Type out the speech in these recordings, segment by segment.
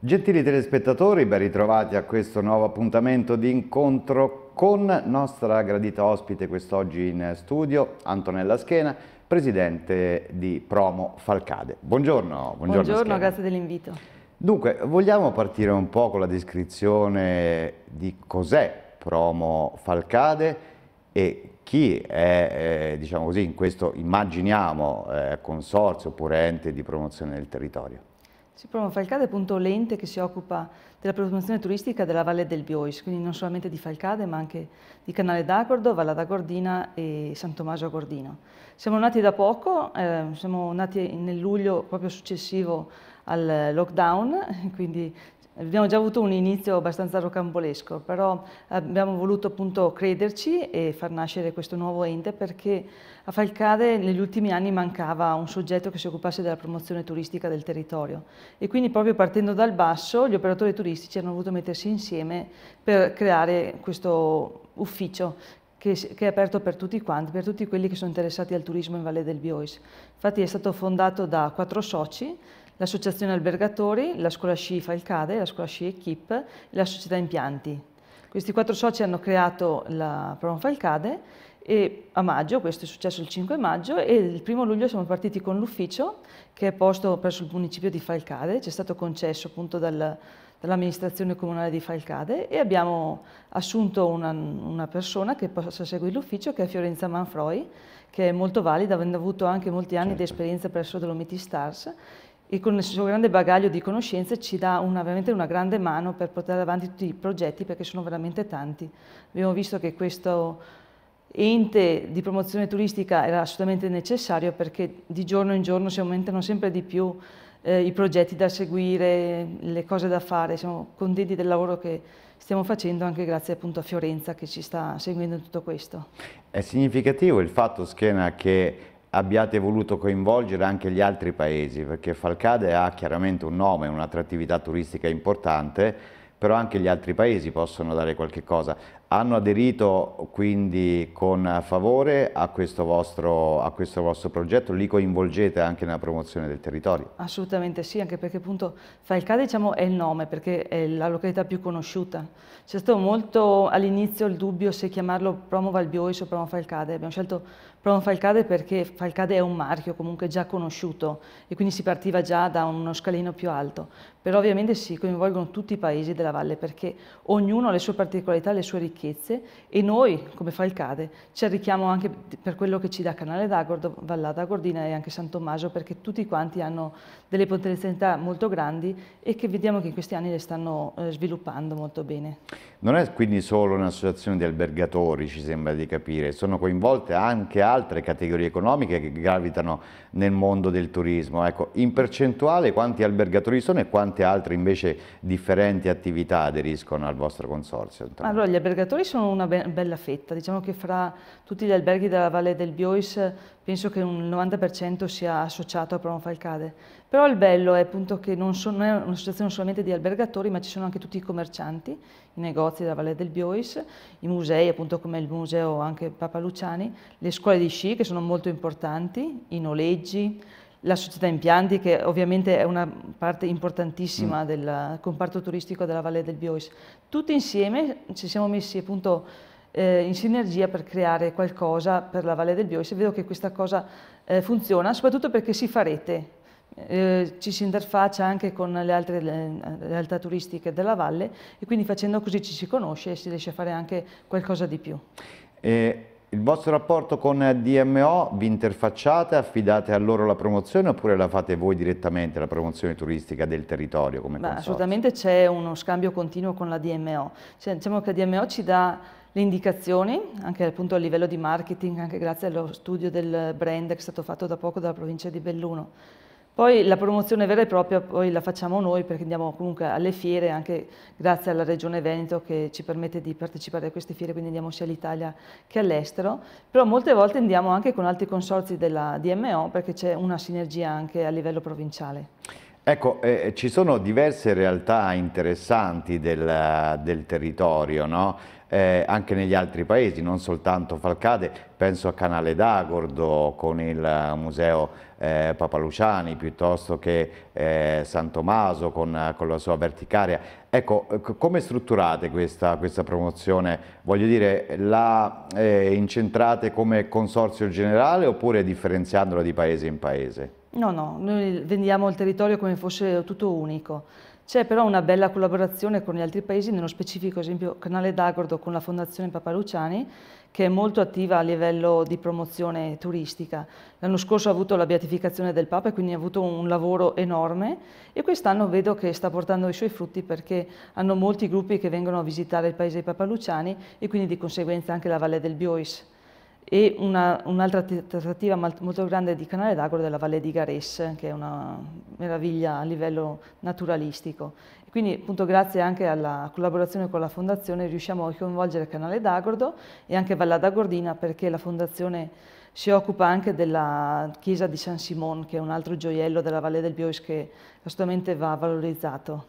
Gentili telespettatori, ben ritrovati a questo nuovo appuntamento di incontro con nostra gradita ospite quest'oggi in studio, Antonella Schena, presidente di Promo Falcade. Buongiorno. Buongiorno, buongiorno grazie dell'invito. Dunque, vogliamo partire un po' con la descrizione di cos'è Promo Falcade e chi è, eh, diciamo così, in questo immaginiamo eh, consorzio oppure ente di promozione del territorio? Sì, Promo Falcade è appunto l'ente che si occupa della promozione turistica della Valle del Biois, quindi non solamente di Falcade ma anche di Canale d'Agordo, Valla da Gordina e San Tommaso Agordino. Siamo nati da poco, eh, siamo nati nel luglio proprio successivo al lockdown, quindi abbiamo già avuto un inizio abbastanza rocambolesco, però abbiamo voluto appunto crederci e far nascere questo nuovo ente perché a Falcade negli ultimi anni mancava un soggetto che si occupasse della promozione turistica del territorio e quindi proprio partendo dal basso gli operatori turistici hanno voluto mettersi insieme per creare questo ufficio che, è aperto per tutti quanti, per tutti quelli che sono interessati al turismo in Valle del Biois. Infatti è stato fondato da quattro soci, l'Associazione Albergatori, la Scuola Sci Falcade, la Scuola Sci Equip e la Società Impianti. Questi quattro soci hanno creato la Promo Falcade e a maggio, questo è successo il 5 maggio, e il 1 luglio siamo partiti con l'ufficio che è posto presso il municipio di Falcade, ci è stato concesso appunto dal, dall'amministrazione comunale di Falcade e abbiamo assunto una, una persona che possa seguire l'ufficio che è Fiorenza Manfroi, che è molto valida, avendo avuto anche molti anni certo. di esperienza presso Dolomiti Stars e con il suo grande bagaglio di conoscenze ci dà una, veramente una grande mano per portare avanti tutti i progetti perché sono veramente tanti. Abbiamo visto che questo ente di promozione turistica era assolutamente necessario perché di giorno in giorno si aumentano sempre di più eh, i progetti da seguire, le cose da fare, siamo contenti del lavoro che stiamo facendo anche grazie appunto a Fiorenza che ci sta seguendo in tutto questo. È significativo il fatto Schena che abbiate voluto coinvolgere anche gli altri paesi, perché Falcade ha chiaramente un nome, un'attrattività turistica importante, però anche gli altri paesi possono dare qualche cosa hanno aderito quindi con favore a questo, vostro, a questo, vostro, progetto, li coinvolgete anche nella promozione del territorio? Assolutamente sì, anche perché appunto Falcade diciamo, è il nome, perché è la località più conosciuta. C'è stato molto all'inizio il dubbio se chiamarlo Promo Valbiois o Promo Falcade, abbiamo scelto Promo Falcade perché Falcade è un marchio comunque già conosciuto e quindi si partiva già da uno scalino più alto, però ovviamente si coinvolgono tutti i paesi della valle perché ognuno ha le sue particolarità, le sue ricchezze ricchezze e noi, come Falcade, ci arricchiamo anche per quello che ci dà Canale d'Agordo, Vallata Gordina e anche San Tommaso, perché tutti quanti hanno delle potenzialità molto grandi e che vediamo che in questi anni le stanno eh, sviluppando molto bene. Non è quindi solo un'associazione di albergatori, ci sembra di capire, sono coinvolte anche altre categorie economiche che gravitano nel mondo del turismo. Ecco, in percentuale quanti albergatori sono e quante altre invece differenti attività aderiscono al vostro consorzio? Allora, gli albergatori albergatori sono una be bella fetta, diciamo che fra tutti gli alberghi della Valle del Biois penso che un 90% sia associato a Falcade, però il bello è appunto che non, sono, non è un'associazione solamente di albergatori ma ci sono anche tutti i commercianti, i negozi della Valle del Biois, i musei appunto come il museo anche Papa Luciani, le scuole di sci che sono molto importanti, i noleggi, la società impianti che ovviamente è una, parte importantissima mm. del comparto turistico della Valle del Biois. Tutti insieme ci siamo messi appunto eh, in sinergia per creare qualcosa per la Valle del Biois e vedo che questa cosa eh, funziona, soprattutto perché si fa rete. Eh, ci si interfaccia anche con le altre realtà turistiche della valle e quindi facendo così ci si conosce e si riesce a fare anche qualcosa di più. E eh, il vostro rapporto con DMO, vi interfacciate, affidate a loro la promozione oppure la fate voi direttamente, la promozione turistica del territorio? Come Beh, assolutamente c'è uno scambio continuo con la DMO. Cioè, diciamo che la DMO ci dà le indicazioni, anche appunto a livello di marketing, anche grazie allo studio del brand che è stato fatto da poco dalla provincia di Belluno poi la promozione vera e propria la facciamo noi perché andiamo comunque alle fiere anche grazie alla Regione Veneto che ci permette di partecipare a queste fiere, quindi andiamo sia all'Italia che all'estero, però molte volte andiamo anche con altri consorzi della DMO perché c'è una sinergia anche a livello provinciale. Ecco, eh, eh, ci sono diverse realtà interessanti del, del territorio, no? eh, anche negli altri paesi, non soltanto Falcade, penso a Canale d'Agordo con il museo eh, Papaluciani piuttosto che eh, San Tommaso con, con, la sua verticaria. Ecco, eh, come strutturate questa, questa promozione? Voglio dire, la eh, incentrate come consorzio generale oppure differenziandola di paese in paese? No, no, noi vendiamo il territorio come fosse tutto unico. C'è però una bella collaborazione con gli altri paesi, nello specifico esempio Canale d'Agordo con la Fondazione Papaluciani, che è molto attiva a livello di promozione turistica. L'anno scorso ha avuto la beatificazione del Papa e quindi ha avuto un lavoro enorme e quest'anno vedo che sta portando i suoi frutti perché hanno molti gruppi che vengono a visitare il paese dei Papaluciani e quindi di conseguenza anche la Valle del Biois e un'altra trattativa molto grande di canale d'agro della Valle di Gares, che è una meraviglia a livello naturalistico. quindi appunto grazie anche alla collaborazione con la Fondazione riusciamo a coinvolgere Canale d'Agordo e anche Valla d'Agordina perché la Fondazione si occupa anche della chiesa di San Simon, che è un altro gioiello della Valle del Biois che assolutamente va valorizzato.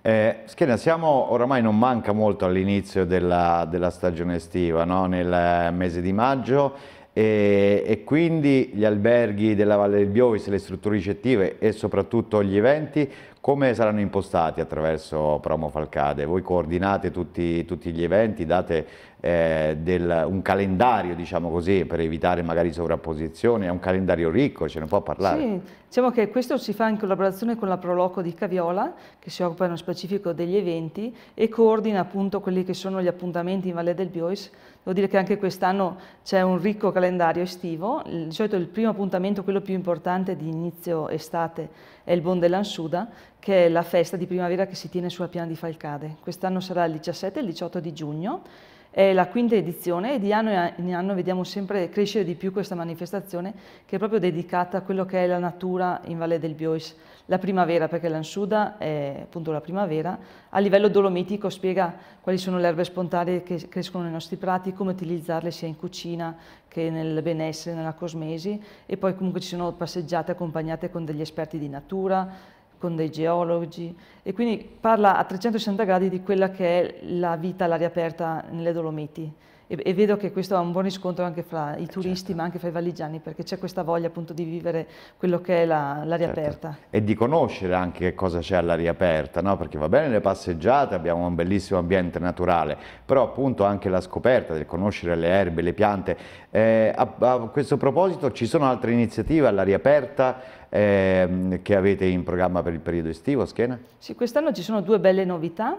Eh, Schena, siamo, oramai non manca molto all'inizio della, della, stagione estiva, no? nel eh, mese di maggio, e, e, quindi gli alberghi della Valle del Biovis, le strutture ricettive e soprattutto gli eventi, come saranno impostati attraverso Promo Falcade? Voi coordinate tutti, tutti gli eventi, date eh, del, un calendario, diciamo così, per evitare magari sovrapposizioni, è un calendario ricco, ce ne può parlare? Sì. Diciamo che questo si fa in collaborazione con la Proloco di Caviola, che si occupa nello specifico degli eventi e coordina appunto quelli che sono gli appuntamenti in Valle del Biois. Devo dire che anche quest'anno c'è un ricco calendario estivo. Di solito il primo appuntamento, quello più importante di inizio estate, è il Bon dell'Ansuda, che è la festa di primavera che si tiene sulla piana di Falcade. Quest'anno sarà il 17 e il 18 di giugno è la quinta edizione e di anno in anno vediamo sempre crescere di più questa manifestazione che è proprio dedicata a quello che è la natura in Valle del Biois, la primavera, perché l'Ansuda è appunto la primavera. A livello dolomitico spiega quali sono le erbe spontanee che crescono nei nostri prati, come utilizzarle sia in cucina che nel benessere, nella cosmesi e poi comunque ci sono passeggiate accompagnate con degli esperti di natura, con dei geologi e quindi parla a 360 gradi di quella che è la vita all'aria aperta nelle Dolomiti e, e, vedo che questo ha un buon riscontro anche fra i eh, certo. turisti certo. ma anche fra i valigiani perché c'è questa voglia appunto di vivere quello che è l'aria certo. aperta. E di conoscere anche che cosa c'è all'aria aperta, no? perché va bene le passeggiate, abbiamo un bellissimo ambiente naturale, però appunto anche la scoperta del conoscere le erbe, le piante. Eh, a, a questo proposito ci sono altre iniziative all'aria aperta? Ehm, che avete in programma per il periodo estivo, Schena? Sì, quest'anno ci sono due belle novità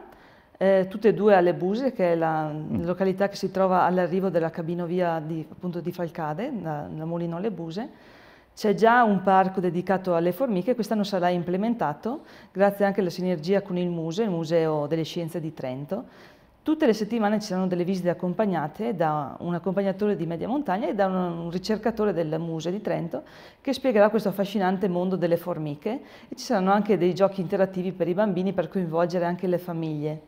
eh, tutte e due alle Buse, che è la mm. località che si trova all'arrivo della cabinovia di, appunto, di Falcade, da, Molino alle Buse. C'è già un parco dedicato alle formiche, quest'anno sarà implementato grazie anche alla sinergia con il Muse, il Museo delle Scienze di Trento. Tutte le settimane ci saranno delle visite accompagnate da un accompagnatore di media montagna e da un ricercatore del Muse di Trento che spiegherà questo affascinante mondo delle formiche e ci saranno anche dei giochi interattivi per i bambini per coinvolgere anche le famiglie.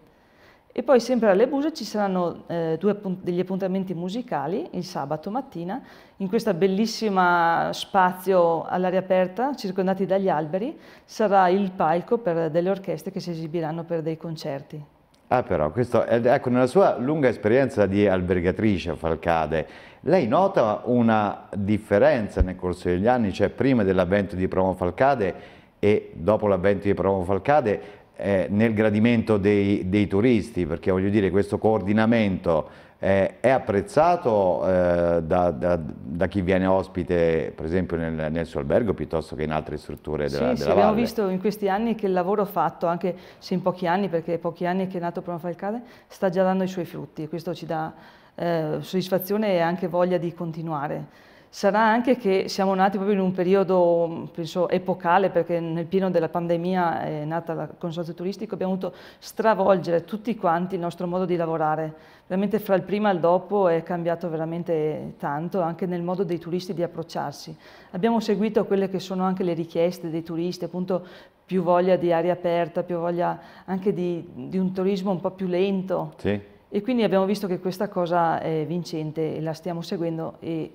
E poi sempre alle Buse ci saranno eh, appunt degli appuntamenti musicali il sabato mattina in questo bellissimo spazio all'aria aperta circondati dagli alberi sarà il palco per delle orchestre che si esibiranno per dei concerti. Ah però, questo, ecco, nella sua lunga esperienza di albergatrice a Falcade, lei nota una differenza nel corso degli anni, cioè prima dell'avvento di Promo Falcade e dopo l'avvento di Promo Falcade, eh, nel gradimento dei, dei, turisti, perché voglio dire questo coordinamento eh, è apprezzato eh, da, da, da, chi viene ospite per esempio nel, nel, suo albergo piuttosto che in altre strutture della, sì, della sì, valle. abbiamo visto in questi anni che il lavoro fatto, anche se in pochi anni, perché è pochi anni che è nato Promo Falcade, sta già dando i suoi frutti e questo ci dà eh, soddisfazione e anche voglia di continuare sarà anche che siamo nati proprio in un periodo, penso, epocale, perché nel pieno della pandemia è nata la consorzio turistico, abbiamo dovuto stravolgere tutti quanti il nostro modo di lavorare. Veramente fra il prima e il dopo è cambiato veramente tanto, anche nel modo dei turisti di approcciarsi. Abbiamo seguito quelle che sono anche le richieste dei turisti, appunto più voglia di aria aperta, più voglia anche di, di un turismo un po' più lento. Sì. E quindi abbiamo visto che questa cosa è vincente e la stiamo seguendo e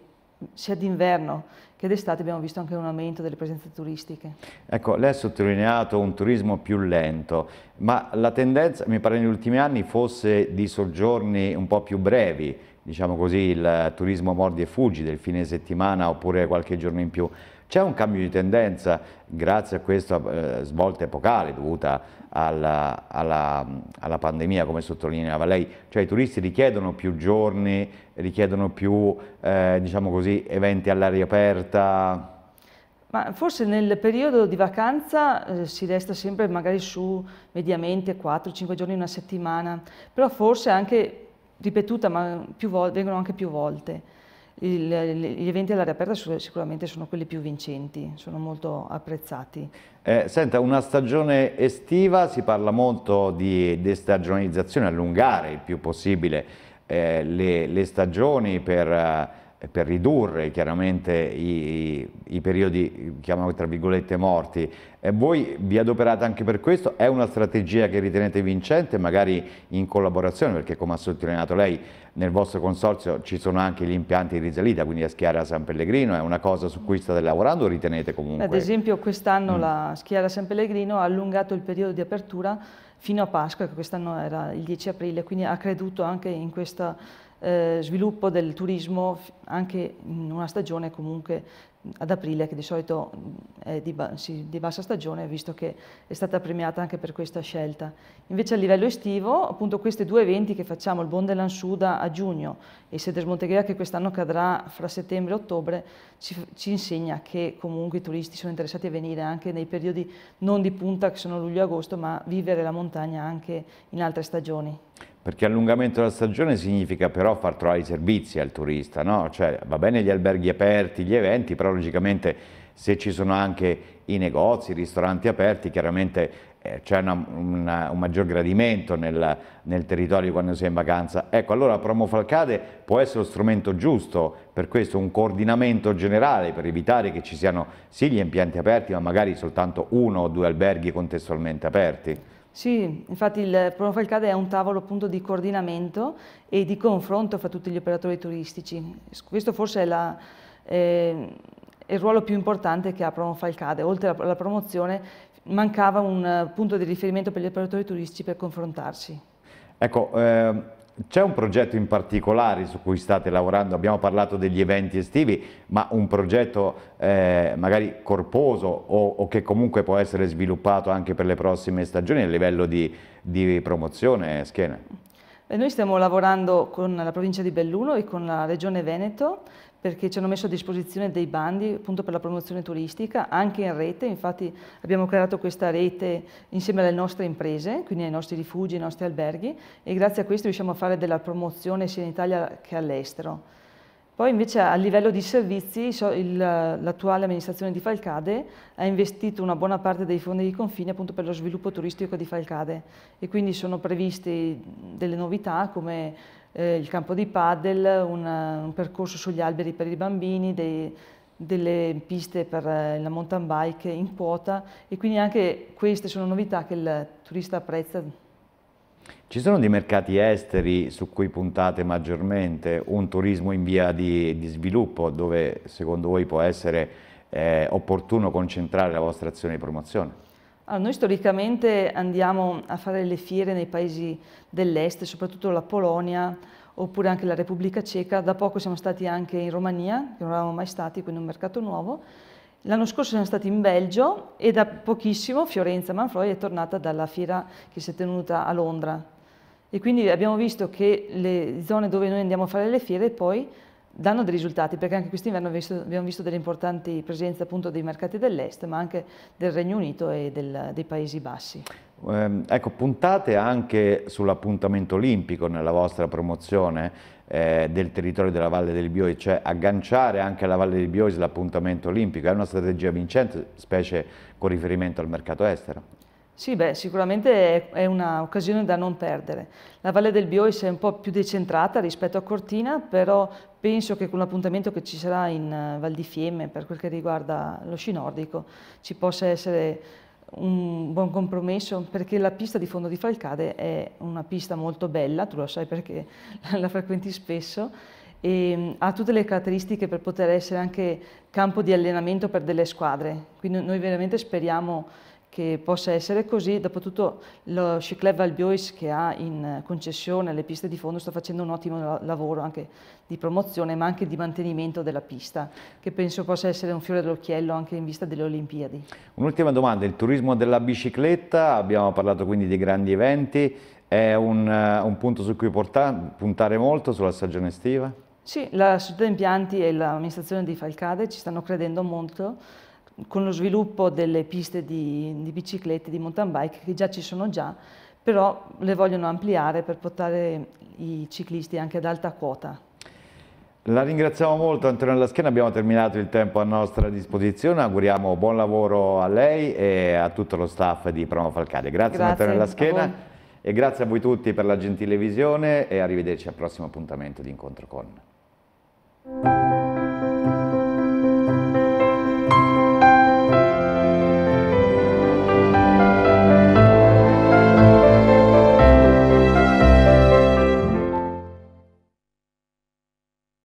sia d'inverno che d'estate abbiamo visto anche un aumento delle presenze turistiche. Ecco, lei ha sottolineato un turismo più lento, ma la tendenza, mi pare negli ultimi anni, fosse di soggiorni un po' più brevi, diciamo così, il turismo mordi e fuggi del fine settimana oppure qualche giorno in più. C'è un cambio di tendenza grazie a questa eh, svolta epocale dovuta alla, alla, alla pandemia, come sottolineava lei, cioè i turisti richiedono più giorni, richiedono più eh, diciamo così, eventi all'aria aperta? Ma forse nel periodo di vacanza eh, si resta sempre magari su mediamente 4-5 giorni una settimana, però forse anche ripetuta, ma più vengono anche più volte gli eventi all'aria aperta sicuramente sono quelli più vincenti, sono molto apprezzati. Eh, senta, una stagione estiva, si parla molto di destagionalizzazione, allungare il più possibile eh, le, le, stagioni per eh, eh, per ridurre chiaramente i, i periodi, chiamiamoli tra virgolette, morti. E voi vi adoperate anche per questo? È una strategia che ritenete vincente, magari in collaborazione, perché come ha sottolineato lei, nel vostro consorzio ci sono anche gli impianti di risalita, quindi a Schiara San Pellegrino, è una cosa su cui state lavorando o ritenete comunque? Ad esempio quest'anno mm. la Schiara San Pellegrino ha allungato il periodo di apertura fino a Pasqua, che quest'anno era il 10 aprile, quindi ha creduto anche in questa eh, sviluppo del turismo anche in una stagione comunque ad aprile che di solito è di, ba sì, di, bassa stagione visto che è stata premiata anche per questa scelta. Invece a livello estivo appunto questi due eventi che facciamo, il Bonde Lansuda a giugno e Sedes Montegrea che quest'anno cadrà fra settembre e ottobre ci, ci, insegna che comunque i turisti sono interessati a venire anche nei periodi non di punta che sono luglio e agosto ma vivere la montagna anche in altre stagioni perché allungamento della stagione significa però far trovare i servizi al turista, no? cioè, va bene gli alberghi aperti, gli eventi, però logicamente se ci sono anche i negozi, i ristoranti aperti, chiaramente eh, c'è un maggior gradimento nel, nel, territorio quando si è in vacanza. Ecco, allora Promo Falcade può essere lo strumento giusto per questo, un coordinamento generale per evitare che ci siano sì gli impianti aperti, ma magari soltanto uno o due alberghi contestualmente aperti. Sì, infatti il Promofail CAD è un tavolo appunto di coordinamento e di confronto fra tutti gli operatori turistici. Questo forse è, la, eh, il ruolo più importante che ha Promofail Oltre alla, promozione mancava un punto di riferimento per gli operatori turistici per confrontarsi. Ecco, eh c'è un progetto in particolare su cui state lavorando, abbiamo parlato degli eventi estivi, ma un progetto eh, magari corposo o, o, che comunque può essere sviluppato anche per le prossime stagioni a livello di, di promozione, Schiena? noi stiamo lavorando con la provincia di Belluno e con la regione Veneto perché ci hanno messo a disposizione dei bandi appunto per la promozione turistica, anche in rete, infatti abbiamo creato questa rete insieme alle nostre imprese, quindi ai nostri rifugi, ai nostri alberghi e grazie a questo riusciamo a fare della promozione sia in Italia che all'estero. Poi invece a livello di servizi l'attuale amministrazione di Falcade ha investito una buona parte dei fondi di confine appunto per lo sviluppo turistico di Falcade e quindi sono previste delle novità come eh, il campo di paddle, una, eh, un percorso sugli alberi per i bambini, dei, delle piste per eh, la mountain bike in quota e quindi anche queste sono novità che il turista apprezza. Ci sono dei mercati esteri su cui puntate maggiormente, un turismo in via di, di sviluppo dove secondo voi può essere eh, opportuno concentrare la vostra azione di promozione? Allora, ah, noi storicamente andiamo a fare le fiere nei paesi dell'est, soprattutto la Polonia oppure anche la Repubblica Ceca, da poco siamo stati anche in Romania, che non eravamo mai stati, quindi un mercato nuovo. L'anno scorso siamo stati in Belgio e da pochissimo Fiorenza Manfroi è tornata dalla fiera che si è tenuta a Londra. E quindi abbiamo visto che le zone dove noi andiamo a fare le fiere poi danno dei risultati perché anche quest'inverno abbiamo visto delle importanti presenze appunto dei mercati dell'est ma anche del Regno Unito e del, dei Paesi Bassi. Eh, ecco, puntate anche sull'appuntamento olimpico nella vostra promozione eh, del territorio della Valle del Biois, cioè agganciare anche alla Valle del Biois l'appuntamento olimpico, è una strategia vincente, specie con riferimento al mercato estero. Sì, beh, sicuramente è, un'occasione da non perdere. La Valle del Biois è un po' più decentrata rispetto a Cortina, però penso che con l'appuntamento che ci sarà in eh, Val di Fiemme per quel che riguarda lo sci nordico ci possa essere un buon compromesso perché la pista di fondo di Falcade è una pista molto bella, tu lo sai perché la frequenti spesso, e mm, ha tutte le caratteristiche per poter essere anche campo di allenamento per delle squadre, quindi noi veramente speriamo che possa essere così, dopotutto lo Chiclet Valbiois che ha in concessione le piste di fondo sta facendo un ottimo lavoro anche di promozione ma anche di mantenimento della pista che penso possa essere un fiore d'occhiello anche in vista delle Olimpiadi. Un'ultima domanda, il turismo della bicicletta, abbiamo parlato quindi di grandi eventi, è un, un punto su cui porta, puntare molto sulla stagione estiva? Sì, la società impianti e l'amministrazione di Falcade ci stanno credendo molto con lo sviluppo delle piste di, di biciclette, di mountain bike, che già ci sono già, però le vogliono ampliare per portare i ciclisti anche ad alta quota. La ringraziamo molto Antonella Laschena, abbiamo terminato il tempo a nostra disposizione, auguriamo buon lavoro a lei e a tutto lo staff di Promo Falcade. Grazie, grazie Antonella Laschena e grazie a voi tutti per la gentile visione e arrivederci al prossimo appuntamento di incontro con.